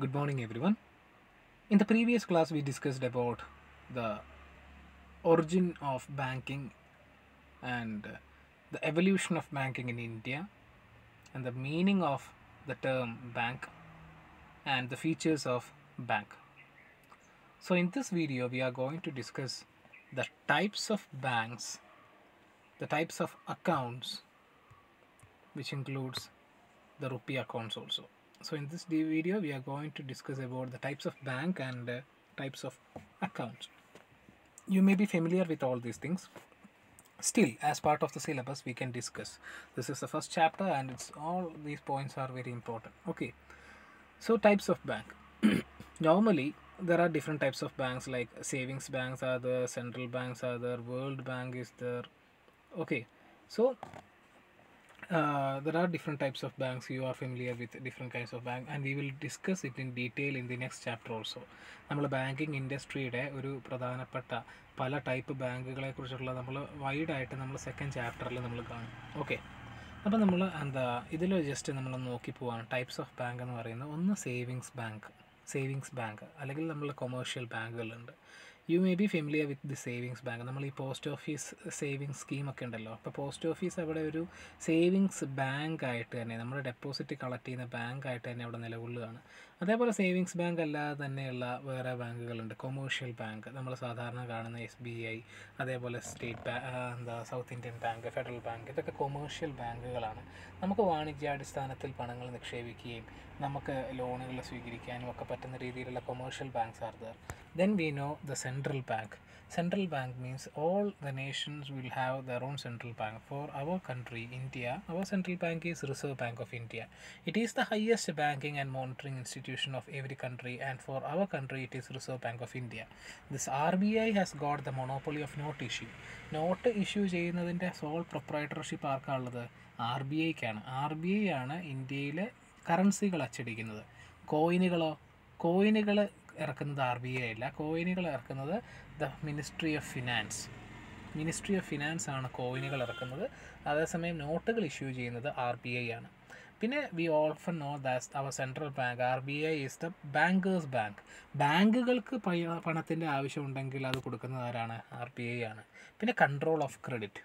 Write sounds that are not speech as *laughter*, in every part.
Good morning everyone. In the previous class we discussed about the origin of banking and the evolution of banking in India and the meaning of the term bank and the features of bank. So in this video we are going to discuss the types of banks, the types of accounts which includes the rupee accounts also so in this video we are going to discuss about the types of bank and uh, types of accounts you may be familiar with all these things still as part of the syllabus we can discuss this is the first chapter and it's all these points are very important okay so types of bank *clears throat* normally there are different types of banks like savings banks are there central banks are there world bank is there okay so Uh, there are different types of banks you are familiar with different kinds of bank and we will discuss it in detail in the next chapter also നമ്മൾ banking ഇൻഡസ്ട്രിയുടെ ഒരു പ്രധാനപ്പെട്ട പല type ബാങ്കുകളെ കുറിച്ചുള്ള നമ്മൾ വൈഡായിട്ട് നമ്മൾ second ചാപ്റ്ററിൽ നമ്മൾ കാണും ഓക്കെ അപ്പോൾ നമ്മൾ എന്താ ഇതിൽ ജസ്റ്റ് നമ്മൾ നോക്കി പോവാണ് ടൈപ്സ് ഓഫ് ബാങ്ക് എന്ന് പറയുന്നത് ഒന്ന് സേവിങ്സ് ബാങ്ക് സേവിങ്സ് ബാങ്ക് അല്ലെങ്കിൽ നമ്മൾ കൊമേഴ്ഷ്യൽ ബാങ്കുകളുണ്ട് you may be familiar with the savings bank നമ്മൾ ഈ പോസ്റ്റ് ഓഫീസ് സേവിങ്സ് സ്കീമൊക്കെ ഉണ്ടല്ലോ അപ്പോൾ പോസ്റ്റ് ഓഫീസ് അവിടെ ഒരു സേവിങ്സ് ബാങ്ക് ആയിട്ട് തന്നെ നമ്മുടെ ഡെപ്പോസിറ്റ് കളക്ട് ചെയ്യുന്ന ബാങ്ക് ആയിട്ട് തന്നെ അവിടെ നിലകൊള്ളുകയാണ് അതേപോലെ സേവിങ്സ് ബാങ്ക് അല്ലാതെ തന്നെയുള്ള വേറെ ബാങ്കുകളുണ്ട് കൊമേഴ്ഷ്യൽ ബാങ്ക് നമ്മൾ സാധാരണ കാണുന്ന എസ് ബി ഐ അതേപോലെ സ്റ്റേറ്റ് ബാ എന്താ South Indian Bank Federal Bank ഇതൊക്കെ കൊമേഴ്ഷ്യൽ ബാങ്കുകളാണ് നമുക്ക് വാണിജ്യാടിസ്ഥാനത്തിൽ പണങ്ങൾ നിക്ഷേപിക്കുകയും നമുക്ക് ലോണുകൾ സ്വീകരിക്കാനും ഒക്കെ പറ്റുന്ന രീതിയിലുള്ള commercial banks are there then we know the central bank central bank means all the nations will have their own central bank for our country India our central bank is Reserve Bank of India it is the highest banking and monitoring institution of every country and for our country it is Reserve Bank of India this R B I has got the monopoly of note issue not issue ചെയ്യുന്നതിൻ്റെ sole proprietorship ആർക്കാണുള്ളത് R B ഐക്കാണ് R B I ആണ് ഇന്ത്യയിലെ കറൻസികൾ അച്ചടിക്കുന്നത് കോയിനുകളോ കോയിനുകൾ ഇറക്കുന്നത് R B I അല്ല കോയിനുകൾ ഇറക്കുന്നത് the Ministry of Finance Ministry of Finance ആണ് കോയിനുകൾ ഇറക്കുന്നത് അതേസമയം നോട്ടുകൾ ഇഷ്യൂ ചെയ്യുന്നത് ആർ ബി ഐ ആണ് പിന്നെ വി ഓൾഫൺ know that our central bank R B I is the banker's bank ബാങ്കുകൾക്ക് പണത്തിൻ്റെ ആവശ്യമുണ്ടെങ്കിൽ അത് കൊടുക്കുന്നത് ആരാണ് ആർ ബി ഐ ആണ് പിന്നെ control of credit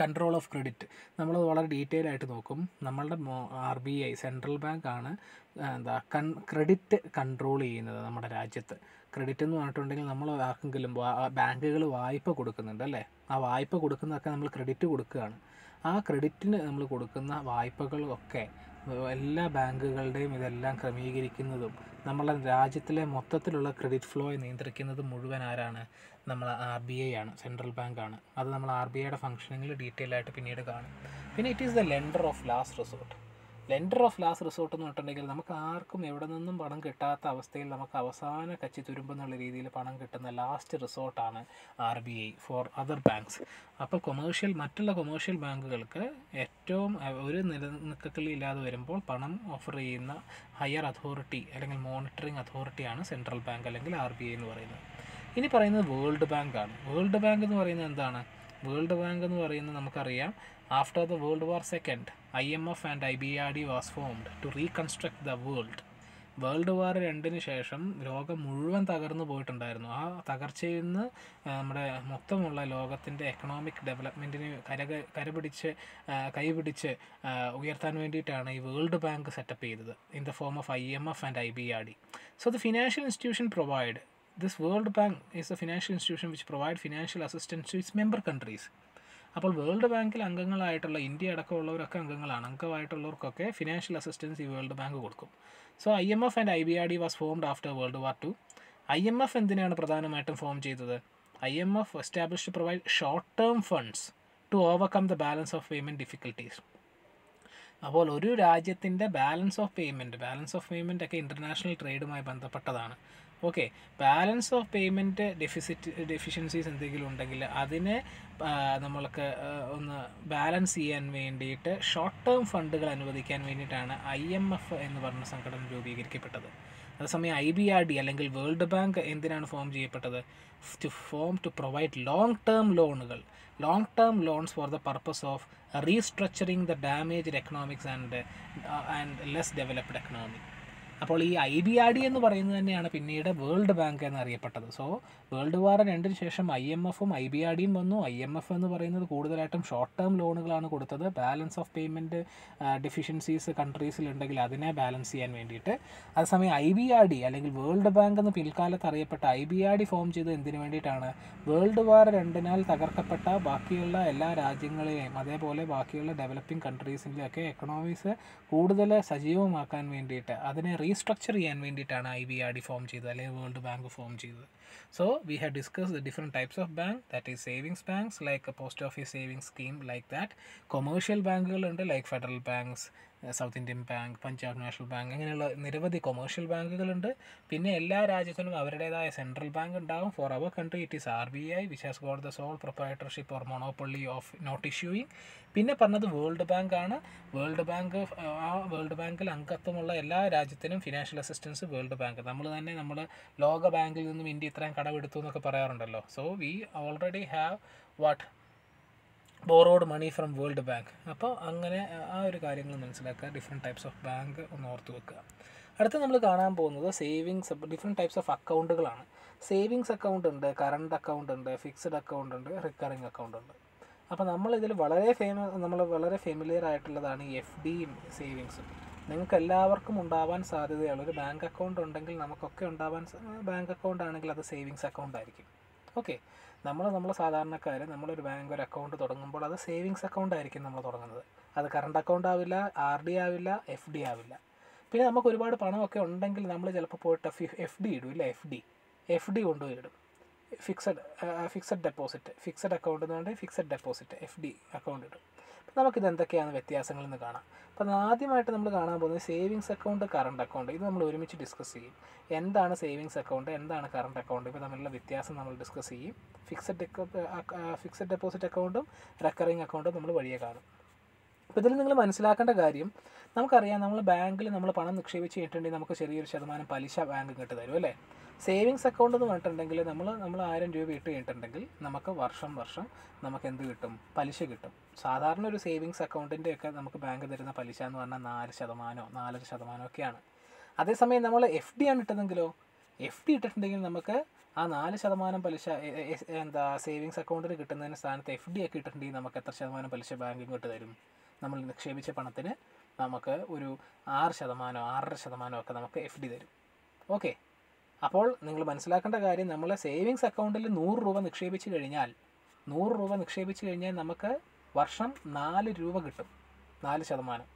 control of credit നമ്മൾ വളരെ ഡീറ്റെയിൽ ആയിട്ട് നോക്കും നമ്മളുടെ R B I central bank ആണ് എന്താ കൺ ക്രെഡിറ്റ് കൺട്രോൾ ചെയ്യുന്നത് നമ്മുടെ രാജ്യത്ത് ക്രെഡിറ്റ് എന്ന് പറഞ്ഞിട്ടുണ്ടെങ്കിൽ നമ്മൾ ആർക്കെങ്കിലും ബാങ്കുകൾ വായ്പ കൊടുക്കുന്നുണ്ട് അല്ലേ ആ വായ്പ കൊടുക്കുന്നതൊക്കെ നമ്മൾ ക്രെഡിറ്റ് കൊടുക്കുകയാണ് ആ ക്രെഡിറ്റിന് നമ്മൾ കൊടുക്കുന്ന വായ്പകളൊക്കെ എല്ലാ ബാങ്കുകളുടെയും ഇതെല്ലാം ക്രമീകരിക്കുന്നതും നമ്മളെ രാജ്യത്തിലെ മൊത്തത്തിലുള്ള ക്രെഡിറ്റ് ഫ്ലോയെ നിയന്ത്രിക്കുന്നതും മുഴുവൻ ആരാണ് നമ്മൾ ആർ ബി ഐ ആണ് സെൻട്രൽ ബാങ്ക് ആണ് അത് നമ്മൾ ആർ ബി ഐയുടെ ഫംഗ്ഷനിങ്ങിൽ ഡീറ്റെയിൽ ആയിട്ട് പിന്നീട് കാണും പിന്നെ it is the lender of last resort lender of last resort എന്ന് പറഞ്ഞിട്ടുണ്ടെങ്കിൽ നമുക്ക് ആർക്കും എവിടെ നിന്നും പണം കിട്ടാത്ത അവസ്ഥയിൽ നമുക്ക് അവസാന കച്ചി തുരുമ്പെന്നുള്ള രീതിയിൽ പണം കിട്ടുന്ന ലാസ്റ്റ് റിസോർട്ടാണ് R B I for other banks അപ്പോൾ കൊമേഴ്ഷ്യൽ മറ്റുള്ള കൊമേഴ്ഷ്യൽ ബാങ്കുകൾക്ക് ഏറ്റവും ഒരു നിലനിൽക്കലി ഇല്ലാതെ വരുമ്പോൾ പണം ഓഫർ ചെയ്യുന്ന ഹയർ അതോറിറ്റി അല്ലെങ്കിൽ മോണിറ്ററിംഗ് അതോറിറ്റിയാണ് സെൻട്രൽ ബാങ്ക് അല്ലെങ്കിൽ ആർ ബി ഐ എന്ന് പറയുന്നത് ഇനി പറയുന്നത് വേൾഡ് ബാങ്ക് ആണ് വേൾഡ് ബാങ്ക് എന്ന് പറയുന്നത് എന്താണ് വേൾഡ് ബാങ്ക് എന്ന് പറയുന്നത് നമുക്കറിയാം after the World War second I M F and I B R D was formed to reconstruct the world World War രണ്ടിന് ശേഷം ലോകം മുഴുവൻ തകർന്നു പോയിട്ടുണ്ടായിരുന്നു ആ തകർച്ചയിൽ നിന്ന് നമ്മുടെ മൊത്തമുള്ള ലോകത്തിൻ്റെ എക്കണോമിക് ഡെവലപ്മെൻറ്റിന് കര കരപിടിച്ച് കൈപിടിച്ച് ഉയർത്താൻ വേണ്ടിയിട്ടാണ് ഈ വേൾഡ് ബാങ്ക് സെറ്റപ്പ് ചെയ്തത് in the form of I M F and I B R D so the financial institution provide this World Bank is a financial institution which provide financial assistance to its member countries അപ്പോൾ World ബാങ്കിൽ അംഗങ്ങളായിട്ടുള്ള India അടക്കമുള്ളവരൊക്കെ അംഗങ്ങളാണ് അംഗമായിട്ടുള്ളവർക്കൊക്കെ financial assistance ഈ World Bank കൊടുക്കും so I M F and I B R D was formed after World War two I M F എന്തിനാണ് പ്രധാനമായിട്ടും ഫോം ചെയ്തത് I M F establish to provide short term funds to overcome the balance of payment difficulties അപ്പോൾ ഒരു രാജ്യത്തിൻ്റെ balance of payment balance of payment ഒക്കെ international ട്രേഡുമായി ബന്ധപ്പെട്ടതാണ് okay balance of payment deficit deficiencies എന്തെങ്കിലും ഉണ്ടെങ്കിൽ അതിനെ നമ്മൾക്ക് ഒന്ന് ബാലൻസ് ചെയ്യാൻ വേണ്ടിയിട്ട് ഷോർട്ട് ടേം ഫണ്ടുകൾ അനുവദിക്കാൻ വേണ്ടിയിട്ടാണ് ഐ എം എഫ് എന്ന് പറഞ്ഞ സംഘടന രൂപീകരിക്കപ്പെട്ടത് അതേസമയം ഐ ബി ആർ ഡി അല്ലെങ്കിൽ വേൾഡ് ബാങ്ക് എന്തിനാണ് ഫോം ചെയ്യപ്പെട്ടത് to form to provide long term ലോണുകൾ long term loans for the purpose of restructuring the damage economics and and less developed economy അപ്പോൾ ഈ ഐ ബി ആർ ഡി എന്ന് പറയുന്നത് തന്നെയാണ് പിന്നീട് വേൾഡ് ബാങ്ക് എന്നറിയപ്പെട്ടത് സോ വേൾഡ് വാർ രണ്ടിന് ശേഷം ഐ എം എഫും ഐ ബി ആർ ഡിയും വന്നു ഐ എം എഫ് എന്ന് പറയുന്നത് കൂടുതലായിട്ടും ഷോർട്ട് ടേം ലോണുകളാണ് കൊടുത്തത് ബാലൻസ് ഓഫ് പേയ്മെൻറ്റ് ഡെഫിഷ്യൻസീസ് കൺട്രീസിലുണ്ടെങ്കിൽ അതിനെ ബാലൻസ് ചെയ്യാൻ വേണ്ടിയിട്ട് അതേസമയം ഐ ബി ആർ ഡി അല്ലെങ്കിൽ വേൾഡ് ബാങ്ക് എന്ന് പിൽക്കാലത്ത് അറിയപ്പെട്ട I B R D form ചെയ്ത് എന്തിനു വേണ്ടിയിട്ടാണ് വേൾഡ് വാർ രണ്ടിനാൽ തകർക്കപ്പെട്ട ബാക്കിയുള്ള എല്ലാ രാജ്യങ്ങളെയും അതേപോലെ ബാക്കിയുള്ള ഡെവലപ്പിംഗ് കൺട്രീസിൻ്റെയൊക്കെ എക്കണോമീസ് കൂടുതൽ സജീവമാക്കാൻ വേണ്ടിയിട്ട് അതിനെ റീസ്ട്രക്ചർ ചെയ്യാൻ വേണ്ടിയിട്ടാണ് I B R D form ചെയ്തത് അല്ലെങ്കിൽ വേൾഡ് ബാങ്ക് ഫോം ചെയ്തത് So we have discussed the different types of bank that is savings banks like a post office savings scheme like that commercial ബാങ്കുകളുണ്ട് like federal banks. South Indian Bank Punjab National Bank അങ്ങനെയുള്ള നിരവധി commercial ബാങ്കുകളുണ്ട് പിന്നെ എല്ലാ രാജ്യത്തിനും അവരുടേതായ central bank ഉണ്ടാവും for our country it is R B I which has the sole proprietorship or monopoly of note issuing പിന്നെ പറഞ്ഞത് വേൾഡ് ബാങ്ക് ആണ് വേൾഡ് ബാങ്ക് ആ വേൾഡ് ബാങ്കിൽ അംഗത്വമുള്ള എല്ലാ രാജ്യത്തിനും ഫിനാൻഷ്യൽ അസിസ്റ്റൻസ് വേൾഡ് ബാങ്ക് നമ്മൾ തന്നെ നമ്മൾ ലോക ബാങ്കിൽ നിന്നും ഇന്ത്യ ഇത്രയും കടമെടുത്തു എന്നൊക്കെ പറയാറുണ്ടല്ലോ so we already have what borrowed money from World Bank അപ്പോൾ അങ്ങനെ ആ ഒരു കാര്യങ്ങൾ മനസ്സിലാക്കുക ഡിഫറെൻ്റ് ടൈപ്സ് ഓഫ് ബാങ്ക് ഒന്ന് ഓർത്ത് വെക്കുക അടുത്ത നമ്മൾ കാണാൻ പോകുന്നത് സേവിങ്സ് ഡിഫറെൻറ്റ് ടൈപ്സ് ഓഫ് അക്കൗണ്ടുകളാണ് സേവിങ്സ് അക്കൗണ്ട് ഉണ്ട് കറണ്ട് അക്കൗണ്ട് ഉണ്ട് ഫിക്സ്ഡ് അക്കൗണ്ട് ഉണ്ട് റിക്കറിങ് അക്കൗണ്ട് ഉണ്ട് അപ്പോൾ നമ്മളിതിൽ വളരെ ഫേമ നമ്മൾ വളരെ ഫെമിലിയർ ആയിട്ടുള്ളതാണ് എഫ് ഡിയും സേവിങ്സും നിങ്ങൾക്ക് എല്ലാവർക്കും ഉണ്ടാവാൻ സാധ്യതയുള്ള ഒരു ബാങ്ക് അക്കൗണ്ട് ഉണ്ടെങ്കിൽ നമുക്കൊക്കെ ഉണ്ടാവാൻ ബാങ്ക് അക്കൗണ്ട് ആണെങ്കിൽ അത് സേവിങ്സ് അക്കൗണ്ട് ആയിരിക്കും ഓക്കെ നമ്മൾ നമ്മൾ സാധാരണക്കാർ നമ്മളൊരു ബാങ്ക് ഒരു അക്കൗണ്ട് തുടങ്ങുമ്പോൾ അത് സേവിങ്സ് അക്കൗണ്ട് ആയിരിക്കും നമ്മൾ തുടങ്ങുന്നത് അത് കറണ്ട് അക്കൗണ്ട് ആവില്ല ആർ ഡി ആവില്ല എഫ് ഡി ആവില്ല പിന്നെ നമുക്ക് ഒരുപാട് പണമൊക്കെ ഉണ്ടെങ്കിൽ നമ്മൾ ചിലപ്പോൾ പോയിട്ട് എഫ് ഡി ഇടും ഇല്ല എഫ് ഡി എഫ് ഡി കൊണ്ടുപോയി ഇടും fixed fixed deposit fixed account എന്ന് പറഞ്ഞാൽ fixed deposit F D account ഇടും അപ്പോൾ നമുക്കിത് എന്തൊക്കെയാണ് എന്ന് കാണാം അപ്പോൾ ആദ്യമായിട്ട് നമ്മൾ കാണാൻ പോകുന്നത് സേവിങ്സ് അക്കൗണ്ട് കറണ്ട് അക്കൗണ്ട് ഇത് നമ്മൾ ഒരുമിച്ച് ഡിസ്കസ് ചെയ്യും എന്താണ് സേവിങ്സ് അക്കൗണ്ട് എന്താണ് കറണ്ട് അക്കൗണ്ട് ഇപ്പോൾ തമ്മിലുള്ള വ്യത്യാസം നമ്മൾ ഡിസ്കസ് ചെയ്യും ഫിക്സഡ് ഫിക്സഡ് ഡെപ്പോസിറ്റ് അക്കൗണ്ടും റെക്കറിങ് അക്കൗണ്ടും നമ്മൾ വഴിയെ കാണും അപ്പോൾ ഇതിൽ നിങ്ങൾ മനസ്സിലാക്കേണ്ട കാര്യം നമുക്കറിയാം നമ്മൾ ബാങ്കിൽ നമ്മൾ പണം നിക്ഷേപിച്ച് കഴിഞ്ഞിട്ടുണ്ടെങ്കിൽ നമുക്ക് ചെറിയൊരു ശതമാനം പലിശ ബാങ്ക് ഇങ്ങോട്ട് തരും അല്ലേ സേവിങ്സ് അക്കൗണ്ട് എന്ന് പറഞ്ഞിട്ടുണ്ടെങ്കിൽ നമ്മൾ നമ്മൾ ആയിരം രൂപ ഇട്ട് കഴിഞ്ഞിട്ടുണ്ടെങ്കിൽ നമുക്ക് വർഷം വർഷം നമുക്ക് എന്ത് കിട്ടും പലിശ കിട്ടും സാധാരണ ഒരു സേവിങ്സ് അക്കൗണ്ടിൻ്റെ ഒക്കെ നമുക്ക് ബാങ്ക് തരുന്ന പലിശ എന്ന് പറഞ്ഞാൽ നാല് ശതമാനമോ നാലര ശതമാനമോ ഒക്കെയാണ് അതേസമയം നമ്മൾ എഫ് ഡി ആണ് ഇട്ടതെങ്കിലോ എഫ് ഡി ഇട്ടിട്ടുണ്ടെങ്കിൽ നമുക്ക് ആ നാല് ശതമാനം പലിശ എന്താ സേവിങ്സ് അക്കൗണ്ടിന് കിട്ടുന്നതിന് സ്ഥാനത്ത് എഫ് ഡി ഒക്കെ ഇട്ടിട്ടുണ്ടെങ്കിൽ നമുക്ക് എത്ര ശതമാനം പലിശ ബാങ്ക് ഇങ്ങോട്ട് തരും നമ്മൾ നിക്ഷേപിച്ച പണത്തിന് നമുക്ക് ഒരു ആറ് ശതമാനമോ ആറര ശതമാനമോ ഒക്കെ നമുക്ക് എഫ് ഡി തരും ഓക്കേ അപ്പോൾ നിങ്ങൾ മനസ്സിലാക്കേണ്ട കാര്യം നമ്മൾ സേവിങ്സ് അക്കൗണ്ടിൽ നൂറ് രൂപ നിക്ഷേപിച്ചു കഴിഞ്ഞാൽ നൂറ് രൂപ നിക്ഷേപിച്ചു കഴിഞ്ഞാൽ നമുക്ക് വർഷം നാല് രൂപ കിട്ടും നാല് ശതമാനം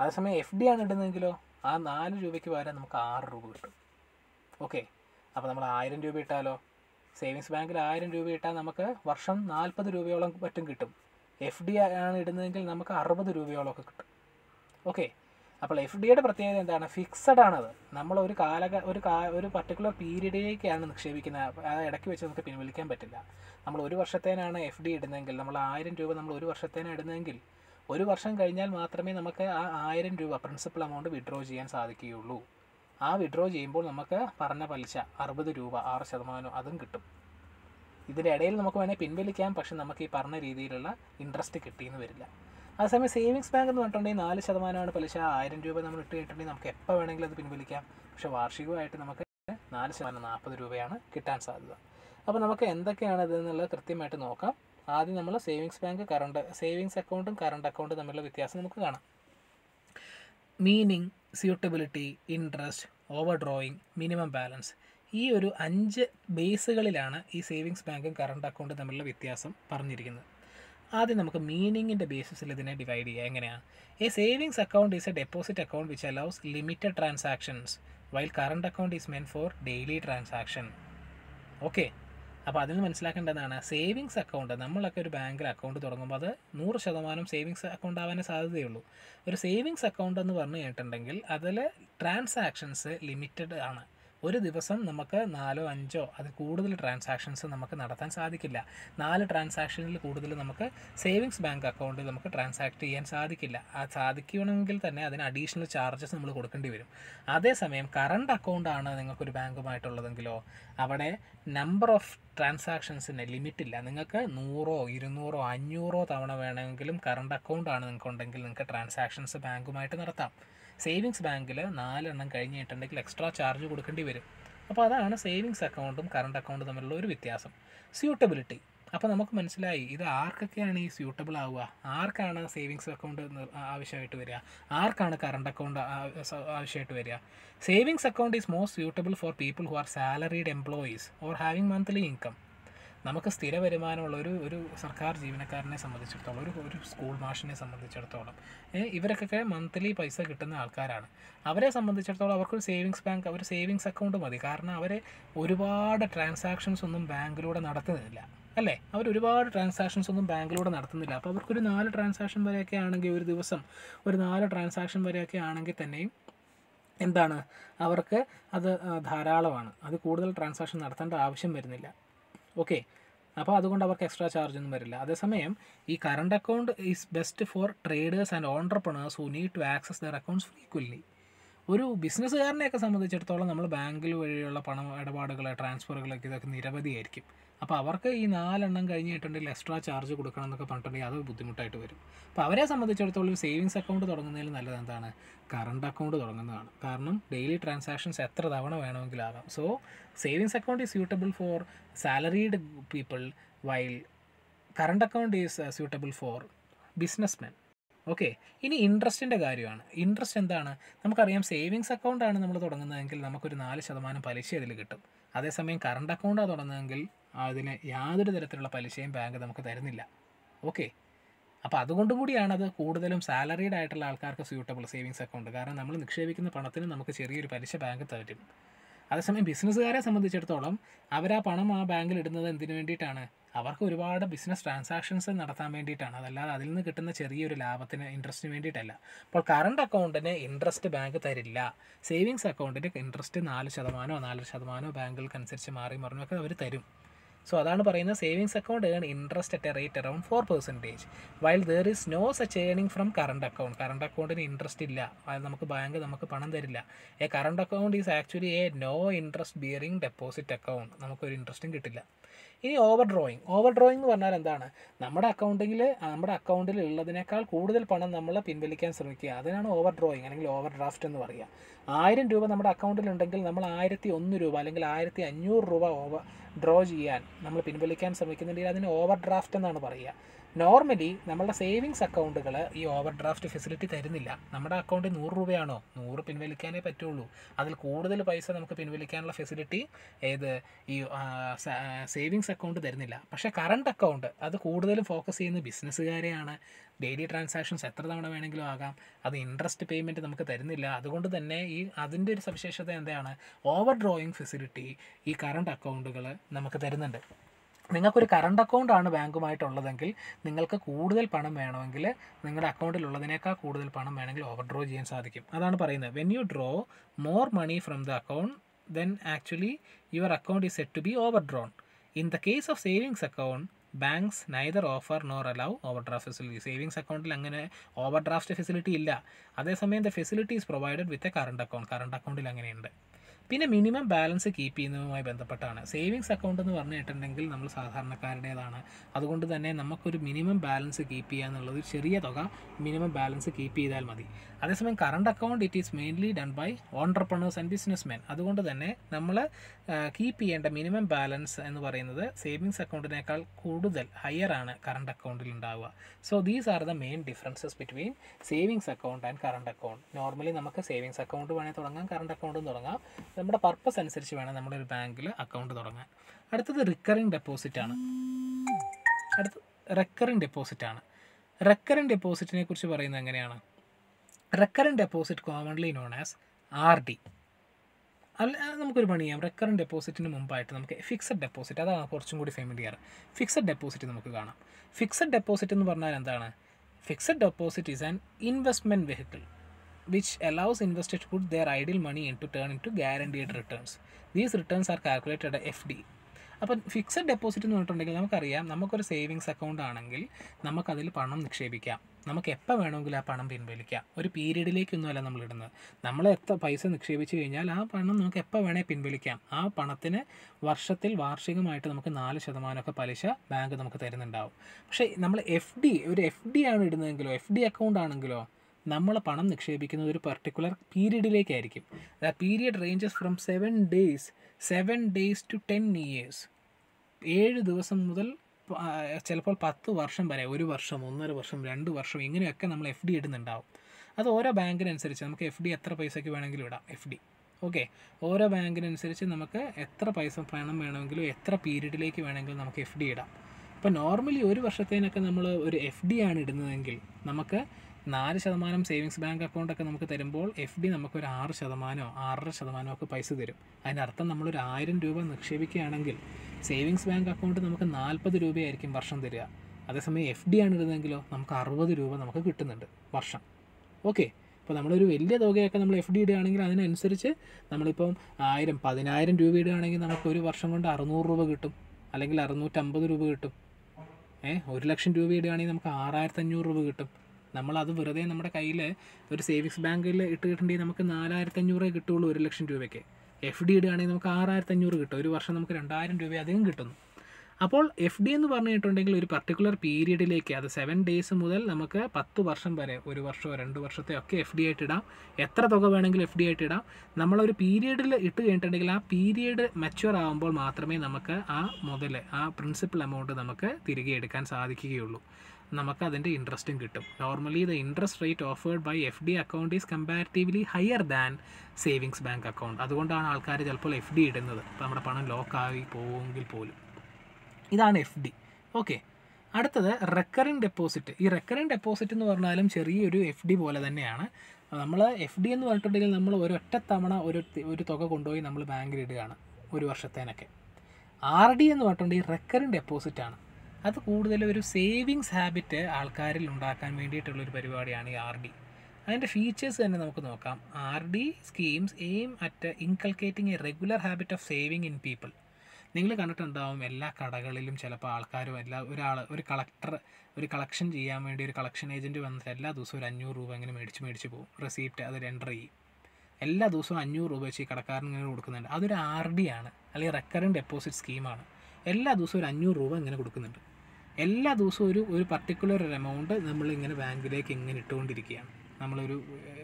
അതേസമയം എഫ് ഡി ആണ് ഇടുന്നതെങ്കിലോ ആ നാല് രൂപയ്ക്ക് പകരം നമുക്ക് ആറ് രൂപ കിട്ടും ഓക്കെ അപ്പോൾ നമ്മൾ ആയിരം രൂപ ഇട്ടാലോ സേവിങ്സ് ബാങ്കിൽ ആയിരം രൂപ ഇട്ടാൽ നമുക്ക് വർഷം നാൽപ്പത് രൂപയോളം പറ്റും കിട്ടും എഫ് ഡി ആണ് ഇടുന്നതെങ്കിൽ നമുക്ക് അറുപത് രൂപയോളമൊക്കെ കിട്ടും ഓക്കെ അപ്പോൾ എഫ് ഡിയുടെ പ്രത്യേകത എന്താണ് ഫിക്സഡ് ആണത് നമ്മൾ ഒരു കാല ഒരു കാ ഒരു പർട്ടിക്കുലർ പീരീഡിലേക്കാണ് നിക്ഷേപിക്കുന്നത് അത് ഇടയ്ക്ക് വെച്ച് നമുക്ക് പിൻവലിക്കാൻ പറ്റില്ല നമ്മൾ ഒരു വർഷത്തേനാണ് എഫ് ഡി ഇടുന്നതെങ്കിൽ നമ്മൾ ആയിരം രൂപ നമ്മൾ ഒരു വർഷത്തേനാണ് ഇടുന്നതെങ്കിൽ ഒരു വർഷം കഴിഞ്ഞാൽ മാത്രമേ നമുക്ക് ആ ആയിരം രൂപ പ്രിൻസിപ്പൽ എമൗണ്ട് വിഡ്രോ ചെയ്യാൻ സാധിക്കുകയുള്ളൂ ആ വിഡ്രോ ചെയ്യുമ്പോൾ നമുക്ക് പറഞ്ഞ പലിശ അറുപത് രൂപ ആറ് ശതമാനം അതും കിട്ടും ഇതിൻ്റെ ഇടയിൽ നമുക്ക് വേണമെങ്കിൽ പിൻവലിക്കാം പക്ഷെ നമുക്ക് ഈ പറഞ്ഞ രീതിയിലുള്ള ഇൻട്രസ്റ്റ് കിട്ടിയെന്ന് വരില്ല സമയം സേവിങ്സ് ബാങ്ക് എന്ന് പറഞ്ഞിട്ടുണ്ടെങ്കിൽ നാല് ശതമാനമാണ് പലിശ ആയിരം രൂപ നമ്മൾ ഇട്ട് കഴിഞ്ഞിട്ടുണ്ടെങ്കിൽ നമുക്ക് എപ്പോൾ വേണമെങ്കിലും അത് പിൻവലിക്കാം പക്ഷേ വാർഷികമായിട്ട് നമുക്ക് നാല് ശതമാനം നാൽപ്പത് രൂപയാണ് കിട്ടാൻ സാധ്യത അപ്പോൾ നമുക്ക് എന്തൊക്കെയാണ് ഇതെന്നുള്ളത് കൃത്യമായിട്ട് നോക്കാം ആദ്യം നമ്മൾ സേവിങ്സ് ബാങ്ക് കറണ്ട് സേവിങ്സ് അക്കൗണ്ടും കറണ്ട് അക്കൗണ്ടും തമ്മിലുള്ള വ്യത്യാസം നമുക്ക് കാണാം meaning suitability interest overdrawing minimum balance ഈ ഒരു അഞ്ച് ബേസുകളിലാണ് ഈ സേവിങ്സ് ബാങ്കും കറണ്ട് അക്കൗണ്ടും തമ്മിലുള്ള വ്യത്യാസം പറഞ്ഞിരിക്കുന്നത് ആദ്യം നമുക്ക് മീനിങ്ങിൻ്റെ ബേസിസിൽ ഇതിനെ ഡിവൈഡ് ചെയ്യാം എങ്ങനെയാണ് a savings account is a deposit account which allows limited transactions while current account is meant for daily transaction okay അപ്പോൾ അതിൽ മനസ്സിലാക്കേണ്ടതാണ് സേവിങ്സ് അക്കൗണ്ട് നമ്മളൊക്കെ ഒരു ബാങ്കിൽ അക്കൗണ്ട് തുടങ്ങുമ്പോൾ അത് നൂറ് ശതമാനം സേവിങ്സ് അക്കൗണ്ട് ആവാനേ സാധ്യതയുള്ളൂ ഒരു സേവിങ്സ് അക്കൗണ്ട് എന്ന് പറഞ്ഞു കേട്ടിട്ടുണ്ടെങ്കിൽ അതിൽ ട്രാൻസാക്ഷൻസ് ലിമിറ്റഡ് ആണ് ഒരു ദിവസം നമുക്ക് നാലോ അഞ്ചോ അത് കൂടുതൽ ട്രാൻസാക്ഷൻസ് നമുക്ക് നടത്താൻ സാധിക്കില്ല നാല് ട്രാൻസാക്ഷനിൽ കൂടുതൽ നമുക്ക് സേവിങ്സ് ബാങ്ക് അക്കൗണ്ടിൽ നമുക്ക് ട്രാൻസാക്ട് ചെയ്യാൻ സാധിക്കില്ല ആ സാധിക്കണമെങ്കിൽ തന്നെ അതിന് അഡീഷണൽ ചാർജസ് നമ്മൾ കൊടുക്കേണ്ടി വരും അതേസമയം കറണ്ട് അക്കൗണ്ടാണ് നിങ്ങൾക്കൊരു ബാങ്കുമായിട്ടുള്ളതെങ്കിലോ അവിടെ നമ്പർ ഓഫ് ട്രാൻസാക്ഷൻസിന് ലിമിറ്റില്ല നിങ്ങൾക്ക് നൂറോ ഇരുന്നൂറോ അഞ്ഞൂറോ തവണ വേണമെങ്കിലും കറണ്ട് അക്കൗണ്ടാണ് നിങ്ങൾക്കുണ്ടെങ്കിൽ നിങ്ങൾക്ക് ട്രാൻസാക്ഷൻസ് ബാങ്കുമായിട്ട് നടത്താം സേവിങ്സ് ബാങ്കിൽ നാലെണ്ണം കഴിഞ്ഞിട്ടുണ്ടെങ്കിൽ എക്സ്ട്രാ ചാർജ് കൊടുക്കേണ്ടി വരും അപ്പോൾ അതാണ് സേവിങ്സ് അക്കൗണ്ടും കറണ്ട് അക്കൗണ്ടും തമ്മിലുള്ള ഒരു വ്യത്യാസം സ്യൂട്ടബിലിറ്റി അപ്പോൾ നമുക്ക് മനസ്സിലായി ഇത് ആർക്കൊക്കെയാണ് ഈ സ്യൂട്ടബിൾ ആവുക ആർക്കാണ് സേവിങ്സ് അക്കൗണ്ട് ആവശ്യമായിട്ട് വരിക ആർക്കാണ് കറണ്ട് അക്കൗണ്ട് ആവശ്യമായിട്ട് വരിക savings account is most suitable for people who are salaried employees or having monthly income നമുക്ക് സ്ഥിര വരുമാനമുള്ള ഒരു ഒരു സർക്കാർ ജീവനക്കാരനെ സംബന്ധിച്ചിടത്തോളം ഒരു ഒരു സ്കൂൾ മാഷിനെ സംബന്ധിച്ചിടത്തോളം ഇവരൊക്കെ മന്ത്ലി പൈസ കിട്ടുന്ന ആൾക്കാരാണ് അവരെ സംബന്ധിച്ചിടത്തോളം അവർക്കൊരു സേവിങ്സ് ബാങ്ക് അവർ സേവിങ്സ് അക്കൗണ്ട് മതി കാരണം അവർ ഒരുപാട് ട്രാൻസാക്ഷൻസ് ഒന്നും ബാങ്കിലൂടെ നടത്തുന്നില്ല അല്ലേ അവർ ഒരുപാട് ട്രാൻസാക്ഷൻസ് ഒന്നും ബാങ്കിലൂടെ നടത്തുന്നില്ല അപ്പോൾ അവർക്കൊരു നാല് ട്രാൻസാക്ഷൻ വരെയൊക്കെ ആണെങ്കിൽ ഒരു ദിവസം ഒരു നാല് ട്രാൻസാക്ഷൻ വരെയൊക്കെ ആണെങ്കിൽ തന്നെയും എന്താണ് അവർക്ക് അത് ധാരാളമാണ് അത് കൂടുതൽ ട്രാൻസാക്ഷൻ നടത്തേണ്ട ആവശ്യം വരുന്നില്ല ഓക്കെ അപ്പോൾ അതുകൊണ്ട് അവർക്ക് എക്സ്ട്രാ ചാർജ് ഒന്നും വരില്ല അതേസമയം ഈ current account is best for traders and entrepreneurs who need to access their accounts frequently ഒരു ബിസിനസ്സുകാരനെയൊക്കെ സംബന്ധിച്ചിടത്തോളം നമ്മൾ ബാങ്കിൽ വഴിയുള്ള പണം ഇടപാടുകൾ ട്രാൻസ്ഫറുകളൊക്കെ ഇതൊക്കെ നിരവധിയായിരിക്കും അപ്പോൾ അവർക്ക് ഈ നാലെണ്ണം കഴിഞ്ഞിട്ടുണ്ടെങ്കിൽ എക്സ്ട്രാ ചാർജ് കൊടുക്കണം എന്നൊക്കെ പറഞ്ഞിട്ടുണ്ടെങ്കിൽ അത് ബുദ്ധിമുട്ടായിട്ട് വരും അപ്പോൾ അവരെ സംബന്ധിച്ചിടത്തോളം സേവിങ്സ് അക്കൗണ്ട് തുടങ്ങുന്നതിൽ നല്ലത് എന്താണ് കറണ്ട് അക്കൗണ്ട് തുടങ്ങുന്നതാണ് കാരണം ഡെയിലി ട്രാൻസാക്ഷൻസ് എത്ര തവണ വേണമെങ്കിലാകാം so savings account is suitable for salaried people while current account is suitable for businessman okay ഇനി ഇൻട്രസ്റ്റിൻ്റെ കാര്യമാണ് ഇൻട്രസ്റ്റ് എന്താണ് നമുക്കറിയാം സേവിങ്സ് അക്കൗണ്ടാണ് നമ്മൾ തുടങ്ങുന്നതെങ്കിൽ നമുക്കൊരു നാല് ശതമാനം പലിശ അതിൽ കിട്ടും അതേസമയം കറണ്ട് അക്കൗണ്ടാണ് തുടങ്ങുന്നതെങ്കിൽ അതിന് യാതൊരു തരത്തിലുള്ള പലിശയും ബാങ്ക് നമുക്ക് തരുന്നില്ല ഓക്കെ അപ്പോൾ അതുകൊണ്ട് കൂടിയാണ് അത് കൂടുതലും സാലറീഡ് ആയിട്ടുള്ള ആൾക്കാർക്ക് സ്യൂട്ടബിൾ സേവിങ്സ് അക്കൗണ്ട് കാരണം നമ്മൾ നിക്ഷേപിക്കുന്ന പണത്തിന് നമുക്ക് ചെറിയൊരു പലിശ ബാങ്ക് തരും അതേസമയം ബിസിനസ്സുകാരെ സംബന്ധിച്ചിടത്തോളം അവർ ആ പണം ആ ബാങ്കിൽ ഇടുന്നത് എന്തിനു വേണ്ടിയിട്ടാണ് അവർക്ക് ഒരുപാട് ബിസിനസ് ട്രാൻസാക്ഷൻസ് നടത്താൻ വേണ്ടിയിട്ടാണ് അതല്ലാതെ അതിൽ നിന്ന് കിട്ടുന്ന ചെറിയൊരു ലാഭത്തിന് ഇൻട്രസ്റ്റിന് വേണ്ടിയിട്ടല്ല അപ്പോൾ കറണ്ട് അക്കൗണ്ടിന് ഇൻട്രസ്റ്റ് ബാങ്ക് തരില്ല സേവിങ്സ് അക്കൗണ്ടിന് ഇൻട്രസ്റ്റ് നാല് ശതമാനമോ നാല് ശതമാനമോ അനുസരിച്ച് മാറി മറിഞ്ഞൊക്കെ അവർ തരും സോ അതാണ് പറയുന്നത് savings account earn interest at a rate around four percentage while there is no such earning from current account current അക്കൗണ്ടിന് ഇൻട്രസ്റ്റ് ഇല്ല അത് നമുക്ക് ബാങ്ക് നമുക്ക് പണം തരില്ല a current account is actually a no interest bearing deposit account നമുക്കൊരു ഇൻട്രസ്റ്റും കിട്ടില്ല ഇനി ഓവർ ഡ്രോയിങ് ഓവർ ഡ്രോയിങ് എന്ന് പറഞ്ഞാൽ എന്താണ് നമ്മുടെ അക്കൗണ്ടിൽ നമ്മുടെ അക്കൗണ്ടിൽ ഉള്ളതിനേക്കാൾ കൂടുതൽ പണം നമ്മൾ പിൻവലിക്കാൻ ശ്രമിക്കുക അതിനാണ് ഓവർ ഡ്രോയിങ് അല്ലെങ്കിൽ ഓവർ ഡ്രാഫ്റ്റ് എന്ന് പറയുക ആയിരം രൂപ നമ്മുടെ അക്കൗണ്ടിൽ ഉണ്ടെങ്കിൽ നമ്മൾ ആയിരത്തി ഒന്ന് രൂപ അല്ലെങ്കിൽ ആയിരത്തി അഞ്ഞൂറ് രൂപ ഓവർ ഡ്രോ ചെയ്യാൻ നമ്മൾ പിൻവലിക്കാൻ ശ്രമിക്കുന്നുണ്ടെങ്കിൽ അതിന് ഓവർ ഡ്രാഫ്റ്റ് എന്നാണ് പറയുക നോർമലി നമ്മളുടെ സേവിങ്സ് അക്കൗണ്ടുകൾ ഈ ഓവർ ഡ്രാഫ്റ്റ് ഫെസിലിറ്റി തരുന്നില്ല നമ്മുടെ അക്കൗണ്ടിൽ നൂറ് രൂപയാണോ നൂറ് പിൻവലിക്കാനേ പറ്റുള്ളൂ അതിൽ കൂടുതൽ പൈസ നമുക്ക് പിൻവലിക്കാനുള്ള ഫെസിലിറ്റി ഏത് ഈ സേവിങ്സ് അക്കൗണ്ട് തരുന്നില്ല പക്ഷേ കറണ്ട് അക്കൗണ്ട് അത് കൂടുതലും ഫോക്കസ് ചെയ്യുന്ന ബിസിനസ്സുകാരെയാണ് ഡെയിലി ട്രാൻസാക്ഷൻസ് എത്ര തവണ വേണമെങ്കിലും ആകാം അത് ഇൻട്രസ്റ്റ് പേയ്മെൻറ്റ് നമുക്ക് തരുന്നില്ല അതുകൊണ്ട് തന്നെ ഈ അതിൻ്റെ ഒരു സവിശേഷത എന്താണ് ഓവർ ഡ്രോയിങ് ഫെസിലിറ്റി ഈ കറണ്ട് അക്കൗണ്ടുകൾ നമുക്ക് തരുന്നുണ്ട് നിങ്ങൾക്കൊരു കറണ്ട് അക്കൗണ്ട് ആണ് ബാങ്കുമായിട്ടുള്ളതെങ്കിൽ നിങ്ങൾക്ക് കൂടുതൽ പണം വേണമെങ്കിൽ നിങ്ങളുടെ അക്കൗണ്ടിലുള്ളതിനേക്കാൾ കൂടുതൽ പണം വേണമെങ്കിൽ ഓവർ ഡ്രോ ചെയ്യാൻ സാധിക്കും അതാണ് പറയുന്നത് when you draw more money from the account then actually your account is set to be overdrawn in the case of savings account banks neither offer nor allow overdraft facility savings അക്കൗണ്ടിൽ അങ്ങനെ overdraft facility ഇല്ല അതേസമയം the facility is provided with a current account current അക്കൗണ്ടിൽ അങ്ങനെയുണ്ട് പിന്നെ minimum balance keep ചെയ്യുന്നതുമായി ബന്ധപ്പെട്ടാണ് savings account എന്ന് പറഞ്ഞിട്ടുണ്ടെങ്കിൽ നമ്മൾ സാധാരണക്കാരുടേതാണ് അതുകൊണ്ട് തന്നെ നമുക്കൊരു മിനിമം ബാലൻസ് കീപ്പ് ചെയ്യുക എന്നുള്ളത് ഒരു ചെറിയ തുക മിനിമം ബാലൻസ് കീപ്പ് ചെയ്താൽ മതി അതേസമയം current account it is mainly done by entrepreneurs and businessman അതുകൊണ്ട് തന്നെ നമ്മൾ കീപ്പ് ചെയ്യേണ്ട മിനിമം ബാലൻസ് എന്ന് പറയുന്നത് സേവിങ്സ് അക്കൗണ്ടിനേക്കാൾ കൂടുതൽ ഹയർ ആണ് കറണ്ട് അക്കൗണ്ടിൽ ഉണ്ടാവുക so these are the main differences between savings account and current account normally നമുക്ക് സേവിങ്സ് അക്കൗണ്ട് വേണമെങ്കിൽ തുടങ്ങാം കറണ്ട് അക്കൗണ്ടും തുടങ്ങാം നമ്മുടെ പർപ്പസ് അനുസരിച്ച് വേണം നമ്മുടെ ഒരു ബാങ്കിൽ അക്കൗണ്ട് തുടങ്ങാൻ അടുത്തത് റിക്കറിങ് ഡെപ്പോസിറ്റ് ആണ് അടുത്ത റെക്കറിങ് ഡെപ്പോസിറ്റ് ആണ് റെക്കറിങ് ഡെപ്പോസിറ്റിനെ കുറിച്ച് പറയുന്നത് എങ്ങനെയാണ് recurring deposit commonly known as R D അല്ല നമുക്കൊരു പണി ചെയ്യാം റെക്കറിങ് ഡെപ്പോസിറ്റിന് മുമ്പായിട്ട് നമുക്ക് ഫിക്സഡ് ഡെപ്പോസിറ്റ് അതാണ് കുറച്ചും കൂടി ഫെമിലിയർ ഫിക്സഡ് ഡെപ്പോസിറ്റ് നമുക്ക് കാണാം ഫിക്സഡ് ഡെപ്പോസിറ്റ് എന്ന് പറഞ്ഞാൽ എന്താണ് fixed deposit is an investment vehicle which allows investors to put their idle money and to turn into guaranteed returns. These returns are calculated at FD. അപ്പം fixed deposit എന്ന് പറഞ്ഞിട്ടുണ്ടെങ്കിൽ നമുക്കറിയാം നമുക്കൊരു സേവിങ്സ് അക്കൗണ്ട് ആണെങ്കിൽ നമുക്കതിൽ പണം നിക്ഷേപിക്കാം നമുക്ക് എപ്പോൾ വേണമെങ്കിലും ആ പണം പിൻവലിക്കാം ഒരു പീരീഡിലേക്കൊന്നുമല്ല നമ്മൾ ഇടുന്നത് നമ്മൾ എത്ര പൈസ നിക്ഷേപിച്ച് കഴിഞ്ഞാൽ ആ പണം നമുക്ക് എപ്പോൾ വേണേൽ പിൻവലിക്കാം ആ പണത്തിന് വർഷത്തിൽ വാർഷികമായിട്ട് നമുക്ക് നാല് ശതമാനമൊക്കെ പലിശ ബാങ്ക് നമുക്ക് തരുന്നുണ്ടാവും പക്ഷേ നമ്മൾ എഫ് ഡി ഒരു എഫ് ഡി ആണ് ഇടുന്നതെങ്കിലോ എഫ് ഡി അക്കൗണ്ട് ആണെങ്കിലോ നമ്മൾ പണം നിക്ഷേപിക്കുന്നത് ഒരു പെർട്ടിക്കുലർ പീരീഡിലേക്കായിരിക്കും ആ period ranges from seven days seven days to ten years ഏഴ് ദിവസം മുതൽ ചിലപ്പോൾ പത്ത് വർഷം വരെ ഒരു വർഷം ഒന്നര വർഷം രണ്ട് വർഷം ഇങ്ങനെയൊക്കെ നമ്മൾ എഫ് ഡി ഇടുന്നുണ്ടാവും അത് ഓരോ ബാങ്കിനനുസരിച്ച് നമുക്ക് എഫ് ഡി എത്ര പൈസയ്ക്ക് വേണമെങ്കിലും ഇടാം എഫ് ഡി ഓക്കെ ഓരോ ബാങ്കിനനുസരിച്ച് നമുക്ക് എത്ര പൈസ പണം വേണമെങ്കിലും എത്ര പീരീഡിലേക്ക് വേണമെങ്കിലും നമുക്ക് എഫ് ഡി ഇടാം അപ്പോൾ നോർമലി ഒരു വർഷത്തേനൊക്കെ നമ്മൾ ഒരു എഫ് ഡി ആണ് ഇടുന്നതെങ്കിൽ നമുക്ക് നാല് ശതമാനം സേവിങ്സ് ബാങ്ക് അക്കൗണ്ടൊക്കെ നമുക്ക് തരുമ്പോൾ എഫ് ഡി ഒരു ആറ് ശതമാനമോ ആറര ശതമാനമോ ഒക്കെ പൈസ തരും അതിനർത്ഥം നമ്മളൊരു ആയിരം രൂപ നിക്ഷേപിക്കുകയാണെങ്കിൽ സേവിങ്സ് ബാങ്ക് അക്കൗണ്ട് നമുക്ക് നാൽപ്പത് രൂപയായിരിക്കും വർഷം തരിക അതേസമയം എഫ് ഡി ആണ് ഇടുന്നതെങ്കിലോ നമുക്ക് അറുപത് രൂപ നമുക്ക് കിട്ടുന്നുണ്ട് വർഷം ഓക്കെ അപ്പോൾ നമ്മളൊരു വലിയ തുകയൊക്കെ നമ്മൾ എഫ് ഡി ഇടുകയാണെങ്കിൽ അതിനനുസരിച്ച് നമ്മളിപ്പം ആയിരം പതിനായിരം രൂപ ഇടുകയാണെങ്കിൽ നമുക്ക് ഒരു വർഷം കൊണ്ട് അറുന്നൂറ് രൂപ കിട്ടും അല്ലെങ്കിൽ അറുന്നൂറ്റമ്പത് രൂപ കിട്ടും ഏഹ് ഒരു ലക്ഷം രൂപ ഇടുകയാണെങ്കിൽ നമുക്ക് ആറായിരത്തഞ്ഞൂറ് രൂപ കിട്ടും നമ്മളത് വെറുതെ നമ്മുടെ കയ്യിൽ ഒരു സേവിങ്സ് ബാങ്കിൽ ഇട്ട് കിട്ടണ്ടെങ്കിൽ നമുക്ക് നാലായിരത്തഞ്ഞൂറേ കിട്ടുള്ളൂ ഒരു ലക്ഷം രൂപയ്ക്ക് എഫ് ഡി ഇടുകയാണെങ്കിൽ നമുക്ക് ആറായിരത്തഞ്ഞൂറ് കിട്ടും ഒരു വർഷം നമുക്ക് രണ്ടായിരം രൂപ അധികം കിട്ടുന്നു അപ്പോൾ എഫ് ഡി എന്ന് പറഞ്ഞിട്ടുണ്ടെങ്കിൽ ഒരു പർട്ടിക്കുലർ പീരീഡിലേക്ക് അത് സെവൻ ഡേയ്സ് മുതൽ നമുക്ക് പത്ത് വർഷം വരെ ഒരു വർഷമോ രണ്ട് വർഷത്തെ ഒക്കെ എഫ് ഡി ആയിട്ട് ഇടാം എത്ര തുക വേണമെങ്കിലും എഫ് ഡി ആയിട്ട് ഇടാം നമ്മളൊരു പീരീഡിൽ ഇട്ട് കഴിഞ്ഞിട്ടുണ്ടെങ്കിൽ ആ പീരീഡ് മെച്ചുവർ ആകുമ്പോൾ മാത്രമേ നമുക്ക് ആ മുതൽ ആ പ്രിൻസിപ്പൽ എമൗണ്ട് നമുക്ക് തിരികെ എടുക്കാൻ സാധിക്കുകയുള്ളൂ നമുക്ക് അതിൻ്റെ ഇൻട്രസ്റ്റും കിട്ടും normally the interest rate offered by F D account is comparatively higher than savings bank account അതുകൊണ്ടാണ് ആൾക്കാർ ചിലപ്പോൾ എഫ് ഡി ഇടുന്നത് അപ്പോൾ നമ്മുടെ പണം ലോക്കായി പോകുമെങ്കിൽ പോലും ഇതാണ് എഫ് ഡി ഓക്കെ അടുത്തത് റെക്കറിങ് ഡെപ്പോസിറ്റ് ഈ റെക്കറിങ് ഡെപ്പോസിറ്റ് എന്ന് പറഞ്ഞാലും ചെറിയൊരു എഫ് ഡി പോലെ തന്നെയാണ് നമ്മൾ എഫ് ഡി എന്ന് പറഞ്ഞിട്ടുണ്ടെങ്കിൽ നമ്മൾ ഒരൊറ്റ തവണ ഒരു ഒരു തുക കൊണ്ടുപോയി നമ്മൾ ബാങ്കിൽ ഇടുകയാണ് ഒരു വർഷത്തേനൊക്കെ ആർ ഡി എന്ന് പറഞ്ഞിട്ടുണ്ടെങ്കിൽ റെക്കറിങ് ഡെപ്പോസിറ്റ് ആണ് അത് കൂടുതൽ ഒരു സേവിങ്സ് ഹാബിറ്റ് ആൾക്കാരിൽ ഉണ്ടാക്കാൻ വേണ്ടിയിട്ടുള്ളൊരു പരിപാടിയാണ് ഈ ആർ ഡി അതിൻ്റെ ഫീച്ചേഴ്സ് തന്നെ നമുക്ക് നോക്കാം R D schemes aim at inculcating a regular habit of saving in people നിങ്ങൾ കണ്ടിട്ടുണ്ടാവും എല്ലാ കടകളിലും ചിലപ്പോൾ ആൾക്കാരും എല്ലാ ഒരാൾ ഒരു കളക്ടർ ഒരു കളക്ഷൻ ചെയ്യാൻ വേണ്ടി ഒരു കളക്ഷൻ ഏജൻറ്റ് വന്നിട്ട് എല്ലാ ദിവസവും ഒരു അഞ്ഞൂറ് രൂപ ഇങ്ങനെ മേടിച്ച് മേടിച്ച് പോകും റെസീപ്റ്റ് അതിൽ എൻ്റർ ചെയ്യും എല്ലാ ദിവസവും അഞ്ഞൂറ് രൂപ വെച്ച് ഈ കടക്കാരൻ ഇങ്ങനെ കൊടുക്കുന്നുണ്ട് അതൊരു ആർ ഡി ആണ് അല്ലെങ്കിൽ റെക്കറിങ് ഡെപ്പോസിറ്റ് സ്കീമാണ് എല്ലാ ദിവസവും ഒരു അഞ്ഞൂറ് രൂപ ഇങ്ങനെ കൊടുക്കുന്നുണ്ട് എല്ലാ ദിവസവും ഒരു ഒരു പർട്ടിക്കുലർ ഒരു എമൗണ്ട് നമ്മൾ ഇങ്ങനെ ബാങ്കിലേക്ക് ഇങ്ങനെ ഇട്ടുകൊണ്ടിരിക്കുകയാണ് നമ്മളൊരു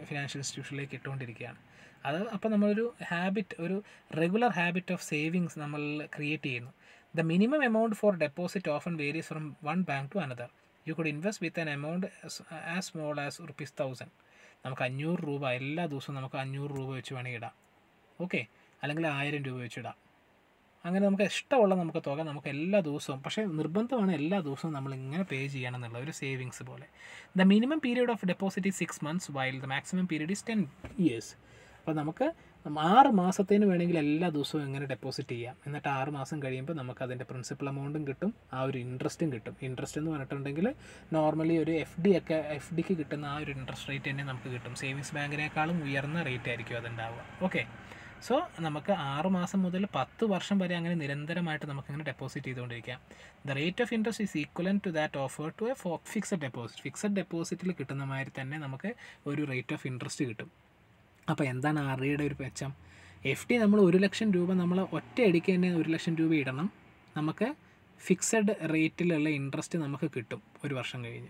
ഫിനാൻഷ്യൽ ഇൻസ്റ്റിറ്റ്യൂഷനിലേക്ക് ഇട്ടുകൊണ്ടിരിക്കുകയാണ് അത് അപ്പോൾ നമ്മളൊരു ഹാബിറ്റ് ഒരു റെഗുലർ ഹാബിറ്റ് ഓഫ് സേവിങ്സ് നമ്മൾ ക്രിയേറ്റ് ചെയ്യുന്നു the minimum amount for deposit often varies from one bank to another you could invest with an amount as small as rupees thousand നമുക്ക് അഞ്ഞൂറ് രൂപ എല്ലാ ദിവസവും നമുക്ക് അഞ്ഞൂറ് രൂപ വെച്ച് വേണമെങ്കിൽ ഇടാം ഓക്കെ അല്ലെങ്കിൽ ആയിരം രൂപ വെച്ചിടാം അങ്ങനെ നമുക്ക് ഇഷ്ടമുള്ള നമുക്ക് തുക നമുക്ക് എല്ലാ ദിവസവും പക്ഷേ നിർബന്ധമാണ് എല്ലാ ദിവസവും നമ്മൾ ഇങ്ങനെ പേ ചെയ്യണം എന്നുള്ള ഒരു സേവിങ്സ് പോലെ the minimum period of deposit is six months while the maximum period is ten years അപ്പോൾ നമുക്ക് ആറ് മാസത്തേന് വേണമെങ്കിൽ എല്ലാ ദിവസവും ഇങ്ങനെ ഡെപ്പോസിറ്റ് ചെയ്യാം എന്നിട്ട് ആറ് മാസം കഴിയുമ്പോൾ നമുക്ക് അതിൻ്റെ പ്രിൻസിപ്പൽ എമൗണ്ടും കിട്ടും ആ ഒരു ഇൻട്രസ്റ്റും കിട്ടും ഇൻട്രസ്റ്റ് എന്ന് പറഞ്ഞിട്ടുണ്ടെങ്കിൽ നോർമലി ഒരു എഫ് ഡി ഒക്കെ എഫ് ഡിക്ക് കിട്ടുന്ന ആ ഒരു ഇൻട്രസ്റ്റ് റേറ്റ് തന്നെ നമുക്ക് കിട്ടും സേവിങ്സ് ബാങ്കിനേക്കാളും ഉയർന്ന റേറ്റ് ആയിരിക്കും അതുണ്ടാവുക ഓക്കെ സോ നമുക്ക് ആറ് മാസം മുതൽ പത്ത് വർഷം വരെ അങ്ങനെ നിരന്തരമായിട്ട് അങ്ങനെ ഡെപ്പോസിറ്റ് ചെയ്തുകൊണ്ടിരിക്കാം the rate of interest is equivalent to that offer to a fixed deposit fixed ഡെപ്പോസിറ്റിൽ കിട്ടുന്ന മാതിരി തന്നെ നമുക്ക് ഒരു റേറ്റ് ഓഫ് ഇൻട്രസ്റ്റ് കിട്ടും അപ്പോൾ എന്താണ് ആർ ഡിയുടെ ഒരു മെച്ചം എഫ് ഡി നമ്മൾ ഒരു ലക്ഷം രൂപ നമ്മൾ ഒറ്റയടിക്ക് തന്നെ ഒരു ലക്ഷം രൂപ ഇടണം നമുക്ക് ഫിക്സഡ് റേറ്റിലുള്ള ഇൻട്രസ്റ്റ് നമുക്ക് കിട്ടും ഒരു വർഷം കഴിഞ്ഞ്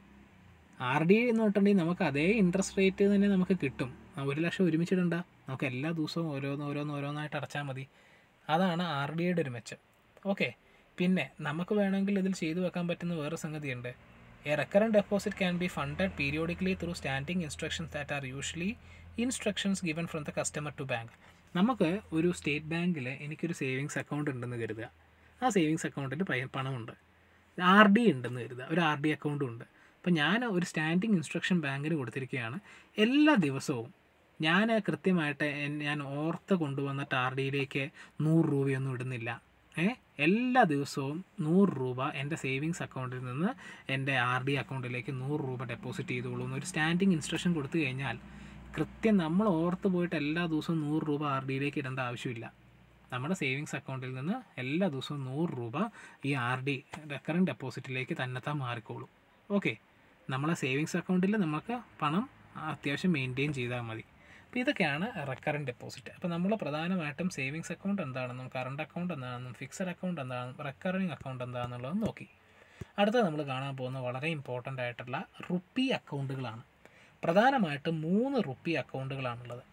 ആർ ഡി എന്ന് പറഞ്ഞിട്ടുണ്ടെങ്കിൽ നമുക്ക് അതേ ഇൻട്രസ്റ്റ് റേറ്റ് തന്നെ നമുക്ക് കിട്ടും ഒരു ലക്ഷം ഒരുമിച്ചിടണ്ട നമുക്ക് എല്ലാ ദിവസവും ഓരോന്ന് ഓരോന്ന് ഓരോന്നായിട്ട് അടച്ചാൽ മതി അതാണ് ആർ ഡി എയുടെ ഒരു മെച്ചം ഓക്കെ പിന്നെ നമുക്ക് വേണമെങ്കിൽ ഇതിൽ ചെയ്തു വെക്കാൻ പറ്റുന്ന വേറെ സംഗതിയുണ്ട് a recurrent deposit can be funded periodically through standing instructions that are usually instructions given from the customer to bank നമുക്ക് ഒരു സ്റ്റേറ്റ് ബാങ്കിൽ എനിക്കൊരു സേവിങ്സ് അക്കൗണ്ട് ഉണ്ടെന്ന് കരുതുക ആ സേവിങ്സ് അക്കൗണ്ടിൽ പണമുണ്ട് ആർ ഡി ഉണ്ടെന്ന് കരുതുക ഒരു ആർ ഡി അക്കൗണ്ടും ഉണ്ട് അപ്പോൾ ഞാൻ ഒരു സ്റ്റാൻഡിങ് ഇൻസ്ട്രക്ഷൻ ബാങ്കിന് കൊടുത്തിരിക്കുകയാണ് എല്ലാ ദിവസവും ഞാൻ കൃത്യമായിട്ട് ഞാൻ ഓർത്ത് കൊണ്ടുവന്ന ടാർഡിയിലേക്ക് നൂറ് രൂപയൊന്നും ഇടുന്നില്ല ഏ എല്ലാ ദിവസവും നൂറ് രൂപ എൻ്റെ സേവിങ്സ് അക്കൗണ്ടിൽ നിന്ന് എൻ്റെ ആർ ഡി അക്കൗണ്ടിലേക്ക് നൂറ് രൂപ ഡെപ്പോസിറ്റ് ചെയ്തോളൂ എന്നൊരു സ്റ്റാൻഡിങ് ഇൻസ്ട്രക്ഷൻ കൊടുത്തു കഴിഞ്ഞാൽ കൃത്യം നമ്മൾ ഓർത്ത് പോയിട്ട് എല്ലാ ദിവസവും നൂറ് രൂപ ആർ ഡിയിലേക്ക് ഇടേണ്ട ആവശ്യമില്ല നമ്മുടെ സേവിങ്സ് അക്കൗണ്ടിൽ നിന്ന് എല്ലാ ദിവസവും നൂറ് രൂപ ഈ ആർ ഡി റെക്കറിങ് ഡെപ്പോസിറ്റിലേക്ക് തന്നെത്താൻ മാറിക്കോളും ഓക്കേ നമ്മളെ സേവിങ്സ് അക്കൗണ്ടിൽ നമുക്ക് പണം അത്യാവശ്യം മെയിൻറ്റെയിൻ ചെയ്താൽ മതി അപ്പോൾ ഇതൊക്കെയാണ് റെക്കറിൻ്റ് ഡെപ്പോസിറ്റ് അപ്പോൾ നമ്മൾ പ്രധാനമായിട്ടും സേവിങ്സ് അക്കൗണ്ട് എന്താണെന്നും കറണ്ട് അക്കൗണ്ട് എന്താണെന്നും ഫിക്സഡ് അക്കൗണ്ട് എന്താണെന്നും റെക്കറിങ് അക്കൗണ്ട് എന്താണെന്നുള്ളതെന്ന് നോക്കി അടുത്തത് നമ്മൾ കാണാൻ പോകുന്ന വളരെ ഇമ്പോർട്ടൻ്റ് ആയിട്ടുള്ള റുപ്പി അക്കൗണ്ടുകളാണ് പ്രധാനമായിട്ടും മൂന്ന് റുപ്പി അക്കൗണ്ടുകളാണുള്ളത്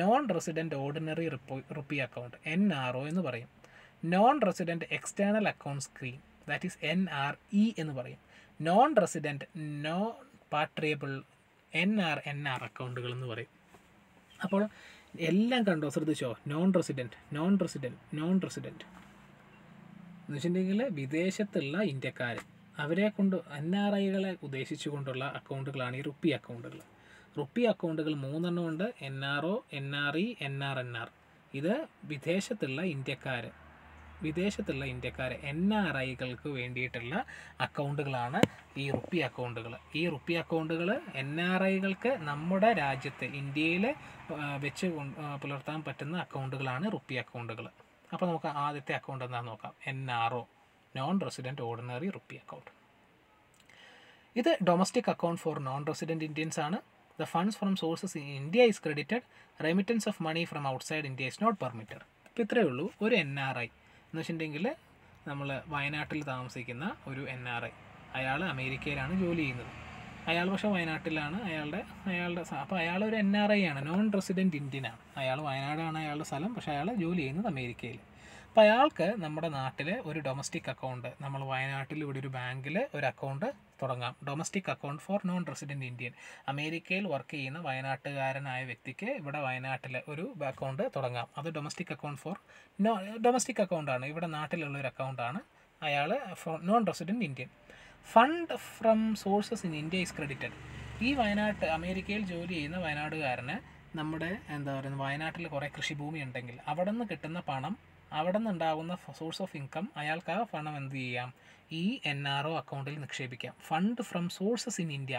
non resident ordinary rupee account N R O എന്ന് പറയും non resident external account scheme that is N R E എന്ന് പറയും non resident non repatriable N R N R അക്കൗണ്ടുകൾ എന്ന് പറയും അപ്പോൾ എല്ലാം കണ്ടോ ശ്രദ്ധിച്ചോ non resident non resident non resident എന്ന് വെച്ചിട്ടുണ്ടെങ്കിൽ വിദേശത്തുള്ള ഇന്ത്യക്കാർ അവരെ കൊണ്ട് എൻ ആർ ഐകളെ ഉദ്ദേശിച്ചുകൊണ്ടുള്ള അക്കൗണ്ടുകളാണ് ഈ റുപ്പി അക്കൗണ്ടുകൾ റുപ്പി അക്കൗണ്ടുകൾ മൂന്നെണ്ണം ഉണ്ട് N R O N R E N R N R ഇത് വിദേശത്തുള്ള ഇന്ത്യക്കാർ വിദേശത്തുള്ള ഇന്ത്യക്കാരെ എൻ ആർ ഐകൾക്ക് വേണ്ടിയിട്ടുള്ള അക്കൗണ്ടുകളാണ് ഈ റുപ്പി അക്കൗണ്ടുകൾ ഈ റുപ്പി അക്കൗണ്ടുകൾ എൻ ആർ ഐകൾക്ക് നമ്മുടെ രാജ്യത്ത് ഇന്ത്യയിൽ വെച്ച് പുലർത്താൻ പറ്റുന്ന അക്കൗണ്ടുകളാണ് റുപ്പി അക്കൗണ്ടുകൾ അപ്പോൾ നമുക്ക് ആദ്യത്തെ അക്കൗണ്ട് എന്താണെന്ന് നോക്കാം N R O non resident ordinary rupee account ഇത് domestic account for non resident Indians ആണ് the funds from sources in India is credited remittance of money from outside India is not permitted അപ്പോൾ ഇത്രയേ ഉള്ളൂ ഒരു N R I എന്ന് വെച്ചിട്ടുണ്ടെങ്കിൽ നമ്മൾ വയനാട്ടിൽ താമസിക്കുന്ന ഒരു എൻ ആർ ഐ അയാൾ അമേരിക്കയിലാണ് ജോലി ചെയ്യുന്നത് അയാൾ പക്ഷേ വയനാട്ടിലാണ് അയാളുടെ അയാളുടെ അപ്പോൾ അയാൾ ഒരു എൻ ആർ ഐ ആണ് നോൺ റെസിഡൻറ്റ് ഇന്ത്യനാണ് അയാൾ വയനാടാണ് അയാളുടെ സ്ഥലം പക്ഷേ അയാൾ ജോലി ചെയ്യുന്നത് അമേരിക്കയിൽ അപ്പോൾ അയാൾക്ക് നമ്മുടെ നാട്ടിൽ ഒരു ഡൊമസ്റ്റിക് അക്കൗണ്ട് നമ്മൾ വയനാട്ടിൽ ഇവിടെ ഒരു ബാങ്കിൽ ഒരു അക്കൗണ്ട് തുടങ്ങാം domestic account for non resident Indian അമേരിക്കയിൽ വർക്ക് ചെയ്യുന്ന വയനാട്ടുകാരനായ വ്യക്തിക്ക് ഇവിടെ വയനാട്ടിലെ ഒരു അക്കൗണ്ട് തുടങ്ങാം അത് domestic account for no domestic അക്കൗണ്ടാണ് ഇവിടെ നാട്ടിലുള്ള ഒരു അക്കൗണ്ടാണ് അയാൾ non resident Indian fund from sources in India is credited ഈ വയനാട്ട് അമേരിക്കയിൽ ജോലി ചെയ്യുന്ന വയനാടുകാരന് നമ്മുടെ എന്താ പറയുക വയനാട്ടിൽ കുറേ കൃഷിഭൂമി ഉണ്ടെങ്കിൽ അവിടെ നിന്ന് കിട്ടുന്ന പണം അവിടെ നിന്നുണ്ടാകുന്ന സോഴ്സ് ഓഫ് ഇൻകം അയാൾക്ക് ആ പണം എന്ത് ചെയ്യാം ഈ എൻ ആർ ഒ അക്കൗണ്ടിൽ നിക്ഷേപിക്കാം fund from sources in India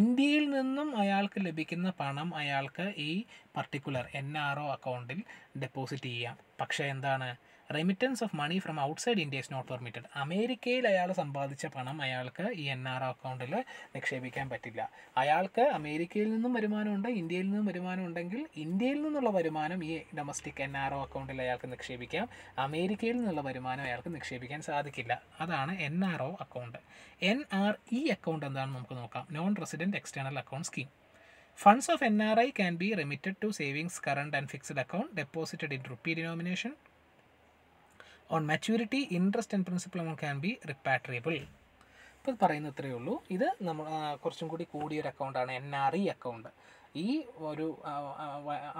ഇന്ത്യയിൽ നിന്നും അയാൾക്ക് ലഭിക്കുന്ന പണം അയാൾക്ക് ഈ പർട്ടിക്കുലർ എൻ ആർ ഒ അക്കൗണ്ടിൽ ഡെപ്പോസിറ്റ് ചെയ്യാം പക്ഷേ എന്താണ് remittance of money from outside India is not permitted അമേരിക്കയിൽ അയാൾ സമ്പാദിച്ച പണം അയാൾക്ക് ഈ എൻ ആർ അക്കൗണ്ടിൽ നിക്ഷേപിക്കാൻ പറ്റില്ല അയാൾക്ക് അമേരിക്കയിൽ നിന്നും വരുമാനമുണ്ട് ഇന്ത്യയിൽ നിന്നും വരുമാനം ഉണ്ടെങ്കിൽ ഇന്ത്യയിൽ നിന്നുള്ള വരുമാനം ഈ ഡൊമസ്റ്റിക് എൻ ആർ ഒ അക്കൗണ്ടിൽ അയാൾക്ക് നിക്ഷേപിക്കാം അമേരിക്കയിൽ നിന്നുള്ള വരുമാനം അയാൾക്ക് നിക്ഷേപിക്കാൻ സാധിക്കില്ല അതാണ് N R O account N R E account എന്താണെന്ന് നമുക്ക് നോക്കാം non resident external account scheme funds of N R I can be remitted to savings current and fixed account deposited in rupee denomination on maturity interest and principal amount can be repatriable ഇപ്പോൾ പറയുന്ന ഇത്രയേ ഉള്ളൂ ഇത് നമ്മൾ കുറച്ചും കൂടി കൂടിയൊരു അക്കൗണ്ടാണ് എൻ ആർ ഇ അക്കൗണ്ട് ഈ ഒരു